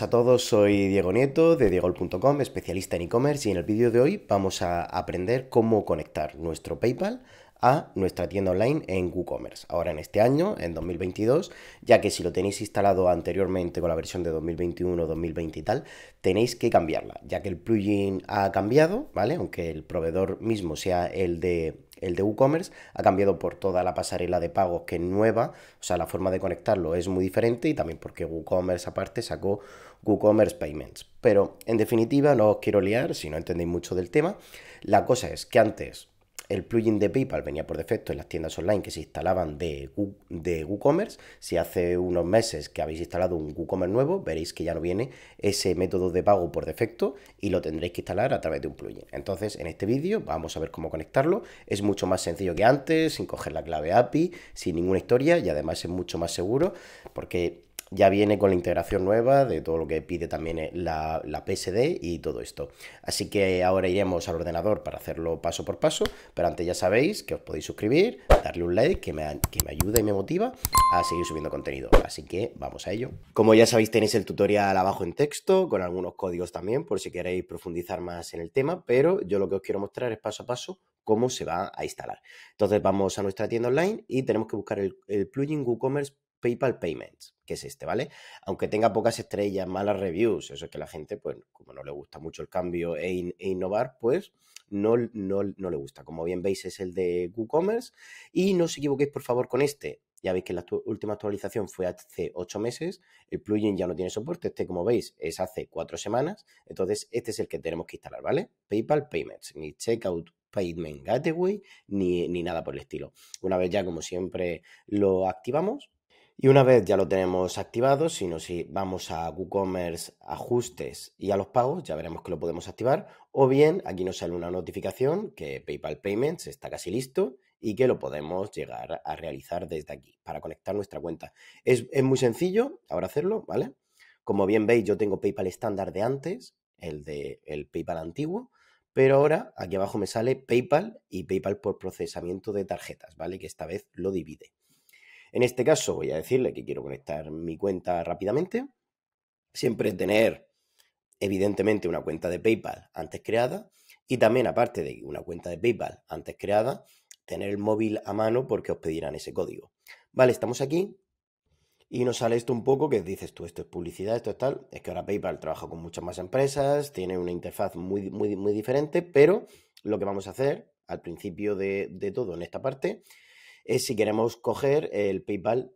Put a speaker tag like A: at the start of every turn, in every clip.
A: Hola a todos, soy Diego Nieto de diegol.com, especialista en e-commerce y en el vídeo de hoy vamos a aprender cómo conectar nuestro PayPal a nuestra tienda online en WooCommerce. Ahora en este año, en 2022, ya que si lo tenéis instalado anteriormente con la versión de 2021, 2020 y tal, tenéis que cambiarla, ya que el plugin ha cambiado, ¿vale? Aunque el proveedor mismo sea el de el de WooCommerce ha cambiado por toda la pasarela de pagos que es nueva, o sea, la forma de conectarlo es muy diferente y también porque WooCommerce aparte sacó WooCommerce Payments. Pero en definitiva, no os quiero liar si no entendéis mucho del tema. La cosa es que antes el plugin de PayPal venía por defecto en las tiendas online que se instalaban de, de WooCommerce. Si hace unos meses que habéis instalado un WooCommerce nuevo, veréis que ya no viene ese método de pago por defecto y lo tendréis que instalar a través de un plugin. Entonces, en este vídeo vamos a ver cómo conectarlo. Es mucho más sencillo que antes, sin coger la clave API, sin ninguna historia y además es mucho más seguro porque ya viene con la integración nueva de todo lo que pide también eh, la, PSD y todo esto. Así que ahora iremos al ordenador para hacerlo paso por paso, pero antes ya sabéis que os podéis suscribir, darle un like que me, que ayuda y me motiva a seguir subiendo contenido. Así que vamos a ello. Como ya sabéis tenéis el tutorial abajo en texto con algunos códigos también por si queréis profundizar más en el tema, pero yo lo que os quiero mostrar es paso a paso cómo se va a instalar. Entonces vamos a nuestra tienda online y tenemos que buscar el, el plugin WooCommerce PayPal Payments, que es este, ¿vale? Aunque tenga pocas estrellas, malas reviews, eso es que la gente, pues, como no le gusta mucho el cambio e, e innovar, pues no, le gusta. Como bien veis, es el de WooCommerce. Y no os equivoquéis, por favor, con este. Ya veis que la última actualización fue hace 8 meses, el plugin ya no tiene soporte, este como veis es hace 4 semanas, entonces este es el que tenemos que instalar, ¿vale? PayPal Payments, ni Checkout Payment Gateway, ni, ni nada por el estilo. Una vez ya, como siempre, lo activamos, y una vez ya lo tenemos activado, si si vamos a WooCommerce Ajustes y a los pagos, ya veremos que lo podemos activar. O bien aquí nos sale una notificación que PayPal Payments está casi listo y que lo podemos llegar a realizar desde aquí para conectar nuestra cuenta. Es, es muy sencillo ahora hacerlo, ¿vale? Como bien veis, yo tengo PayPal estándar de antes, el de el PayPal antiguo, pero ahora aquí abajo me sale PayPal y PayPal por procesamiento de tarjetas, ¿vale? Que esta vez lo divide. En este caso voy a decirle que quiero conectar mi cuenta rápidamente. Siempre tener, evidentemente, una cuenta de PayPal antes creada. Y también, aparte de una cuenta de PayPal antes creada, tener el móvil a mano porque os pedirán ese código. Vale, estamos aquí. Y nos sale esto un poco que dices tú, esto es publicidad, esto es tal. Es que ahora PayPal trabaja con muchas más empresas, tiene una interfaz muy, muy, muy diferente, pero lo que vamos a hacer al principio de, de todo en esta parte es si queremos coger el PayPal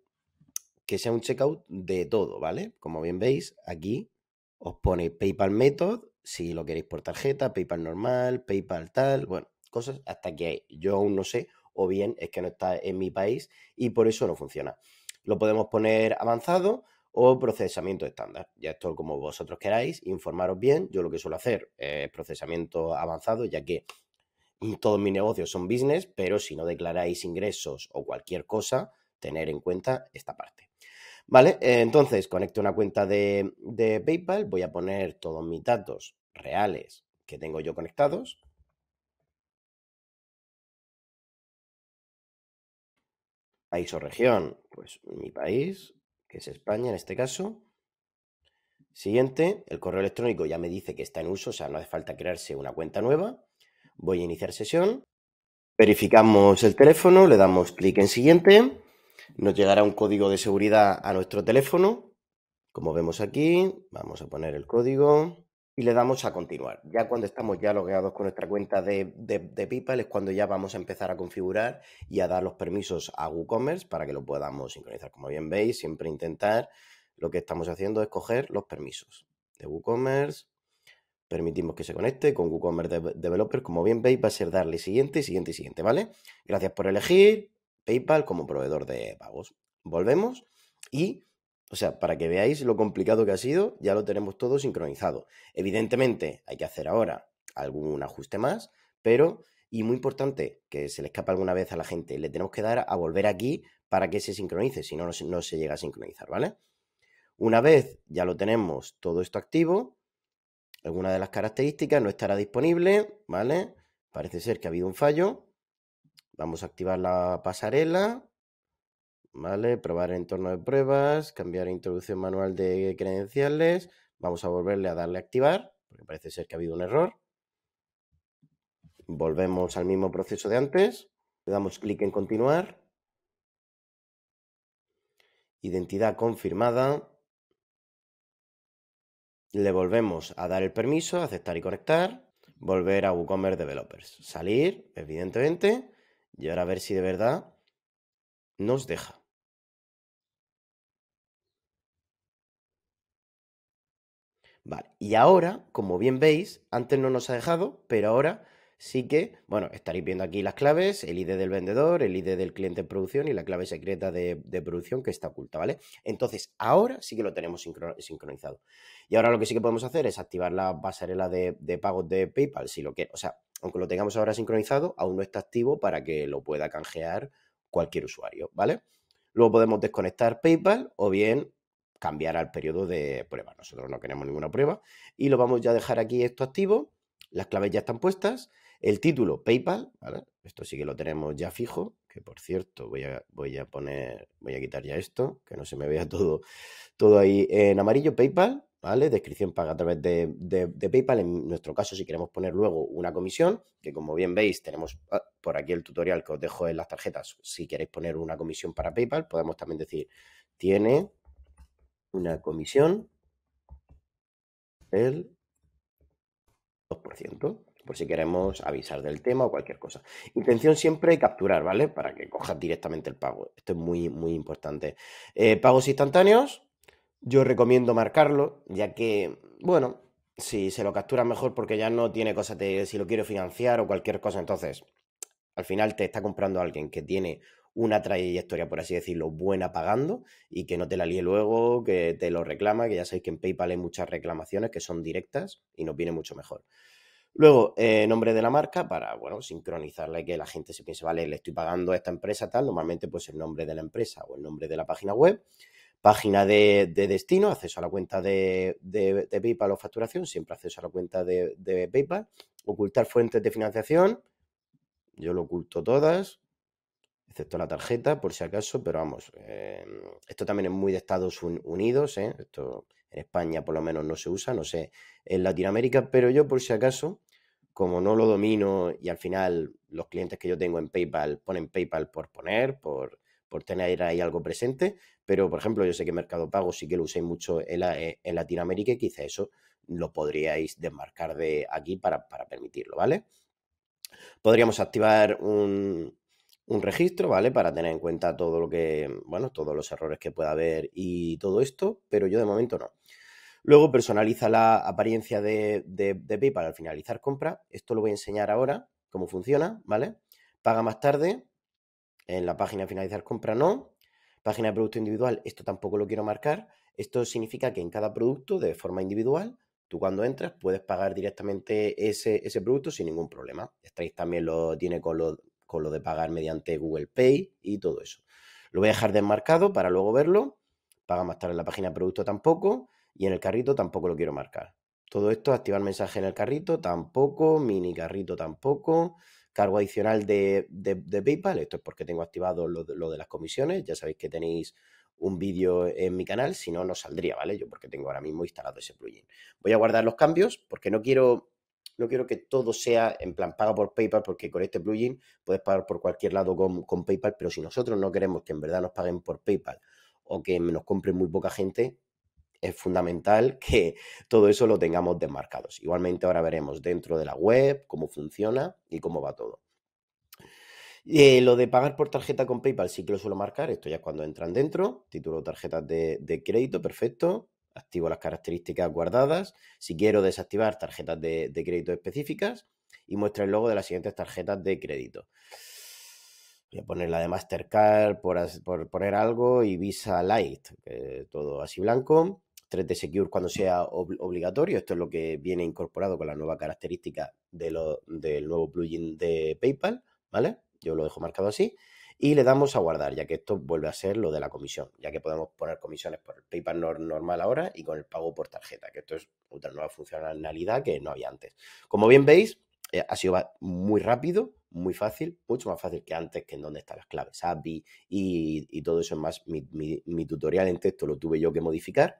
A: que sea un checkout de todo, ¿vale? Como bien veis, aquí os pone PayPal Method, si lo queréis por tarjeta, PayPal normal, PayPal tal, bueno, cosas hasta que Yo aún no sé, o bien es que no está en mi país y por eso no funciona. Lo podemos poner avanzado o procesamiento estándar. Ya esto como vosotros queráis, informaros bien. Yo lo que suelo hacer es procesamiento avanzado, ya que Mm, todos mis negocios son business, pero si no declaráis ingresos o cualquier cosa, tener en cuenta esta parte. Vale, eh, entonces conecto una cuenta de, de PayPal, voy a poner todos mis datos reales que tengo yo conectados. País o región, pues mi país, que es España en este caso. Siguiente, el correo electrónico ya me dice que está en uso, o sea, no hace falta crearse una cuenta nueva. Voy a iniciar sesión. Verificamos el teléfono, le damos clic en siguiente. Nos llegará un código de seguridad a nuestro teléfono. Como vemos aquí, vamos a poner el código y le damos a continuar. Ya cuando estamos ya logueados con nuestra cuenta de, PayPal es cuando ya vamos a empezar a configurar y a dar los permisos a WooCommerce para que lo podamos sincronizar. Como bien veis, siempre intentar, lo que estamos haciendo es coger los permisos de WooCommerce, Permitimos que se conecte con WooCommerce Developer. Como bien veis, va a ser darle siguiente, siguiente, siguiente, ¿vale? Gracias por elegir PayPal como proveedor de pagos. Volvemos y, o sea, para que veáis lo complicado que ha sido, ya lo tenemos todo sincronizado. Evidentemente, hay que hacer ahora algún ajuste más, pero, y muy importante, que se le escapa alguna vez a la gente, le tenemos que dar a volver aquí para que se sincronice, si no, no se llega a sincronizar, ¿vale? Una vez ya lo tenemos todo esto activo, alguna de las características, no estará disponible, ¿vale? Parece ser que ha habido un fallo. Vamos a activar la pasarela, ¿vale? Probar entorno de pruebas, cambiar e introducción manual de credenciales. Vamos a volverle a darle a activar, porque parece ser que ha habido un error. Volvemos al mismo proceso de antes. Le damos clic en continuar. Identidad confirmada le volvemos a dar el permiso, aceptar y conectar, volver a WooCommerce Developers, salir, evidentemente, y ahora a ver si de verdad nos deja. Vale, y ahora, como bien veis, antes no nos ha dejado, pero ahora sí que, bueno, estaréis viendo aquí las claves, el ID del vendedor, el ID del cliente en producción y la clave secreta de, producción que está oculta, ¿vale? Entonces, ahora sí que lo tenemos sincronizado. Y ahora lo que sí que podemos hacer es activar la pasarela de, pagos de PayPal, si lo que, o sea, aunque lo tengamos ahora sincronizado, aún no está activo para que lo pueda canjear cualquier usuario, ¿vale? Luego podemos desconectar PayPal o bien cambiar al periodo de prueba. Nosotros no queremos ninguna prueba y lo vamos ya a dejar aquí esto activo. Las claves ya están puestas el título PayPal, ¿vale? Esto sí que lo tenemos ya fijo, que por cierto, voy a, voy a poner, voy a quitar ya esto, que no se me vea todo, todo ahí en amarillo, PayPal, ¿vale? Descripción paga a través de, de, PayPal. En nuestro caso, si queremos poner luego una comisión, que como bien veis, tenemos ah, por aquí el tutorial que os dejo en las tarjetas. Si queréis poner una comisión para PayPal, podemos también decir, tiene una comisión el 2% por si queremos avisar del tema o cualquier cosa. Intención siempre capturar, ¿vale? Para que cojas directamente el pago. Esto es muy, muy importante. Eh, pagos instantáneos, yo recomiendo marcarlo, ya que, bueno, si se lo captura mejor porque ya no tiene cosas de si lo quiero financiar o cualquier cosa, entonces al final te está comprando alguien que tiene una trayectoria, por así decirlo, buena pagando y que no te la líe luego, que te lo reclama, que ya sabéis que en PayPal hay muchas reclamaciones que son directas y nos viene mucho mejor. Luego, eh, nombre de la marca para, bueno, sincronizarla y que la gente se piense, vale, le estoy pagando a esta empresa tal, normalmente pues el nombre de la empresa o el nombre de la página web. Página de, destino, acceso a la cuenta de, PayPal o facturación, siempre acceso a la cuenta de PayPal. Ocultar fuentes de financiación, yo lo oculto todas, excepto la tarjeta, por si acaso, pero vamos, eh, esto también es muy de Estados Unidos, ¿eh? esto en España por lo menos no se usa, no sé, en Latinoamérica, pero yo por si acaso como no lo domino y al final los clientes que yo tengo en PayPal ponen PayPal por poner, por, tener ahí algo presente, pero por ejemplo yo sé que Mercado Pago sí que lo uséis mucho eh, en, Latinoamérica y quizá eso lo podríais desmarcar de aquí para, permitirlo, ¿vale? Podríamos activar un, un registro, ¿vale? Para tener en cuenta todo lo que, bueno, todos los errores que pueda haber y todo esto, pero yo de momento no. Luego personaliza la apariencia de, Pay para PayPal al finalizar compra. Esto lo voy a enseñar ahora, cómo funciona, ¿vale? Paga más tarde. En la página finalizar compra no. Página de producto individual, esto tampoco lo quiero marcar. Esto significa que en cada producto, de forma individual, tú cuando entras puedes pagar directamente ese, producto sin ningún problema. Stripe también lo tiene con con lo de pagar mediante Google Pay y todo eso. Lo voy a dejar desmarcado para luego verlo. Paga más tarde en la página de producto tampoco y en el carrito tampoco lo quiero marcar. Todo esto, activar mensaje en el carrito, tampoco, mini carrito tampoco, cargo adicional de, de, PayPal, esto es porque tengo activado lo, de las comisiones, ya sabéis que tenéis un vídeo en mi canal, si no, no saldría, ¿vale? Yo porque tengo ahora mismo instalado ese plugin. Voy a guardar los cambios porque no quiero, no quiero que todo sea en plan paga por PayPal porque con este plugin puedes pagar por cualquier lado con, con PayPal, pero si nosotros no queremos que en verdad nos paguen por PayPal o que nos compre muy poca gente, es fundamental que todo eso lo tengamos desmarcados. Igualmente ahora veremos dentro de la web cómo funciona y cómo va todo. Eh, lo de pagar por tarjeta con PayPal sí que lo suelo marcar, esto ya es cuando entran dentro, título tarjetas de, crédito, perfecto, activo las características guardadas, si quiero desactivar tarjetas de, crédito específicas y muestra el logo de las siguientes tarjetas de crédito. Voy a poner la de Mastercard por, poner algo y Visa Light, todo así blanco. 3D Secure cuando sea obligatorio. Esto es lo que viene incorporado con la nueva característica de lo, del nuevo plugin de PayPal, ¿vale? Yo lo dejo marcado así. Y le damos a guardar, ya que esto vuelve a ser lo de la comisión, ya que podemos poner comisiones por PayPal normal ahora y con el pago por tarjeta, que esto es otra nueva funcionalidad que no había antes. Como bien veis, eh, ha sido muy rápido, muy fácil, mucho más fácil que antes, que en donde están las claves API y, todo eso es más. Mi, mi, tutorial en texto lo tuve yo que modificar.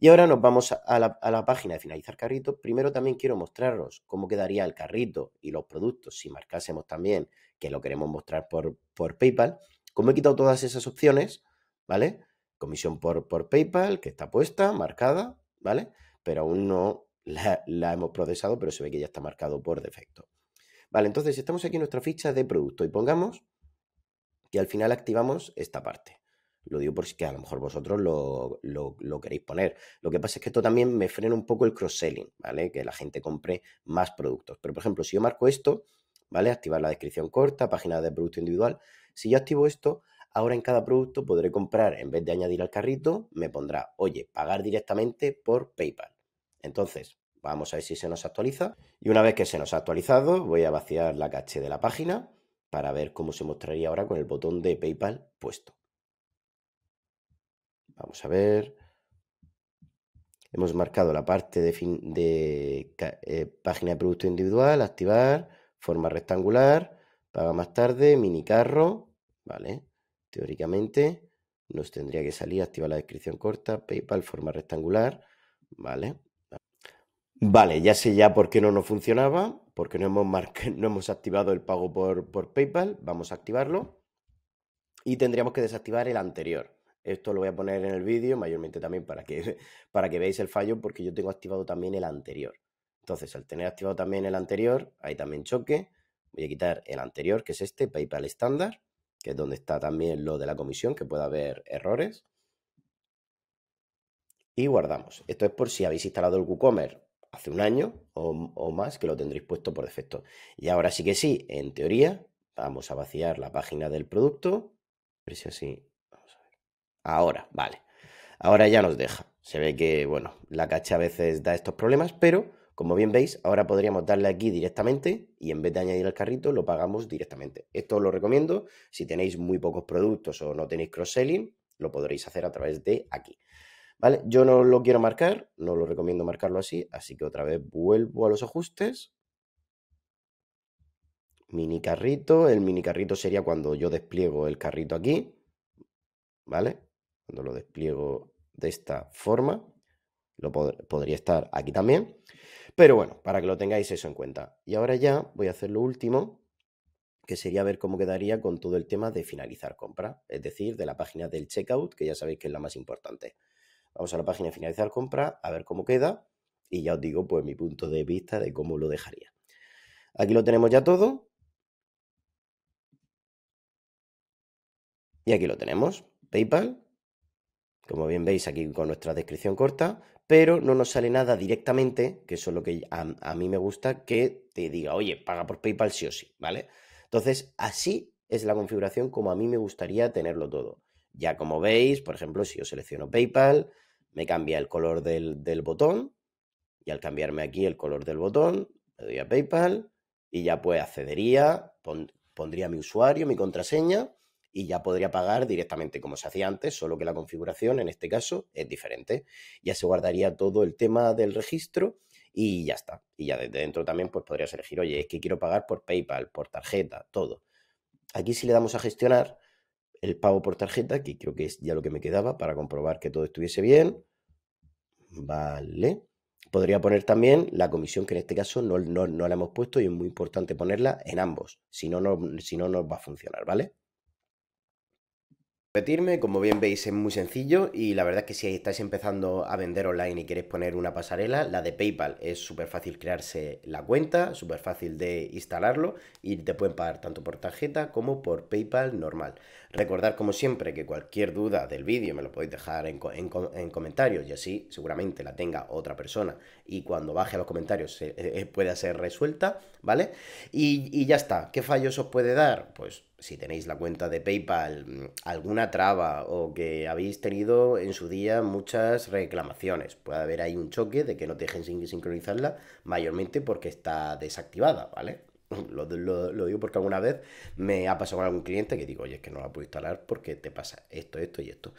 A: Y ahora nos vamos a la, página de finalizar carrito. Primero también quiero mostraros cómo quedaría el carrito y los productos si marcásemos también que lo queremos mostrar por, PayPal. Como he quitado todas esas opciones, ¿vale? Comisión por, PayPal, que está puesta, marcada, ¿vale? Pero aún no la, la hemos procesado, pero se ve que ya está marcado por defecto. Vale, entonces estamos aquí en nuestra ficha de producto y pongamos que al final activamos esta parte. Lo digo porque a lo mejor vosotros lo, queréis poner. Lo que pasa es que esto también me frena un poco el cross-selling, ¿vale? Que la gente compre más productos. Pero, por ejemplo, si yo marco esto, ¿vale? Activar la descripción corta, página de producto individual. Si yo activo esto, ahora en cada producto podré comprar, en vez de añadir al carrito, me pondrá, oye, pagar directamente por PayPal. Entonces, vamos a ver si se nos actualiza. Y una vez que se nos ha actualizado, voy a vaciar la caché de la página para ver cómo se mostraría ahora con el botón de PayPal puesto. Vamos a ver. Hemos marcado la parte de, eh, página de producto individual, activar, forma rectangular, paga más tarde, mini carro, ¿vale? Teóricamente nos tendría que salir, activar la descripción corta, PayPal, forma rectangular, ¿vale? Vale, ya sé ya por qué no nos funcionaba, porque no hemos, no hemos activado el pago por PayPal, vamos a activarlo y tendríamos que desactivar el anterior. Esto lo voy a poner en el vídeo, mayormente también para que, para que veáis el fallo, porque yo tengo activado también el anterior. Entonces, al tener activado también el anterior, hay también choque. Voy a quitar el anterior, que es este, PayPal estándar, que es donde está también lo de la comisión, que puede haber errores. Y guardamos. Esto es por si habéis instalado el WooCommerce hace un año o, o más, que lo tendréis puesto por defecto. Y ahora sí que sí, en teoría, vamos a vaciar la página del producto. A así Ahora, vale. Ahora ya nos deja. Se ve que, bueno, la cache a veces da estos problemas, pero como bien veis, ahora podríamos darle aquí directamente y en vez de añadir el carrito, lo pagamos directamente. Esto os lo recomiendo. Si tenéis muy pocos productos o no tenéis cross-selling, lo podréis hacer a través de aquí. ¿Vale? Yo no lo quiero marcar, no lo recomiendo marcarlo así, así que otra vez vuelvo a los ajustes. Mini carrito, el mini carrito sería cuando yo despliego el carrito aquí, ¿vale? Cuando lo despliego de esta forma, lo podría estar aquí también. Pero bueno, para que lo tengáis eso en cuenta. Y ahora ya voy a hacer lo último, que sería ver cómo quedaría con todo el tema de finalizar compra, es decir, de la página del checkout, que ya sabéis que es la más importante. Vamos a la página de finalizar compra, a ver cómo queda, y ya os digo pues mi punto de vista de cómo lo dejaría. Aquí lo tenemos ya todo. Y aquí lo tenemos, PayPal como bien veis aquí con nuestra descripción corta, pero no nos sale nada directamente, que eso es lo que a, mí me gusta, que te diga, oye, paga por PayPal sí o sí, ¿vale? Entonces, así es la configuración como a mí me gustaría tenerlo todo. Ya como veis, por ejemplo, si yo selecciono PayPal, me cambia el color del, botón, y al cambiarme aquí el color del botón, le doy a PayPal, y ya pues accedería, pondría mi usuario, mi contraseña, y ya podría pagar directamente como se hacía antes, solo que la configuración en este caso es diferente. Ya se guardaría todo el tema del registro y ya está. Y ya desde dentro también pues podrías elegir, oye, es que quiero pagar por PayPal, por tarjeta, todo. Aquí si le damos a gestionar el pago por tarjeta, que creo que es ya lo que me quedaba para comprobar que todo estuviese bien. Vale. Podría poner también la comisión, que en este caso no, la hemos puesto y es muy importante ponerla en ambos, si no, no, si no nos va a funcionar, ¿vale? como bien veis es muy sencillo y la verdad es que si estáis empezando a vender online y queréis poner una pasarela, la de PayPal es súper fácil crearse la cuenta, súper fácil de instalarlo y te pueden pagar tanto por tarjeta como por PayPal normal. recordar como siempre que cualquier duda del vídeo me lo podéis dejar en comentarios y así seguramente la tenga otra persona y cuando baje a los comentarios eh, eh, pueda ser resuelta, ¿vale? Y, ya está. ¿Qué fallos os puede dar? Pues si tenéis la cuenta de PayPal, mm, alguna traba o que habéis tenido en su día muchas reclamaciones. Puede haber ahí un choque de que no te dejen sincronizarla, mayormente porque está desactivada, ¿vale? Lo, digo porque alguna vez me ha pasado con algún cliente que digo, oye, es que no la puedo instalar porque te pasa esto, esto y esto.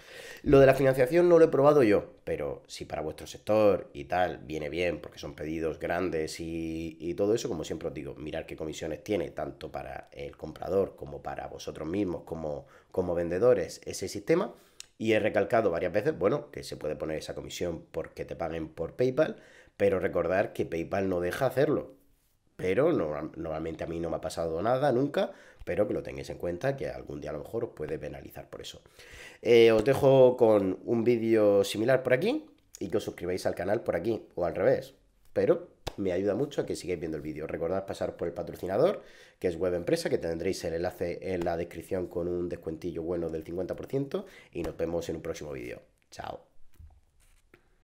A: Lo de la financiación no lo he probado yo, pero si para vuestro sector y tal viene bien porque son pedidos grandes y, todo eso, como siempre os digo, mirar qué comisiones tiene tanto para el comprador como para vosotros mismos como, como vendedores ese sistema. Y he recalcado varias veces, bueno, que se puede poner esa comisión porque te paguen por PayPal, pero recordar que PayPal no deja hacerlo pero normalmente a mí no me ha pasado nada nunca, pero que lo tengáis en cuenta, que algún día a lo mejor os puede penalizar por eso. Eh, os dejo con un vídeo similar por aquí y que os suscribáis al canal por aquí, o al revés, pero me ayuda mucho a que sigáis viendo el vídeo. Recordad pasar por el patrocinador, que es Web Empresa, que tendréis el enlace en la descripción con un descuentillo bueno del 50% y nos vemos en un próximo vídeo. Chao.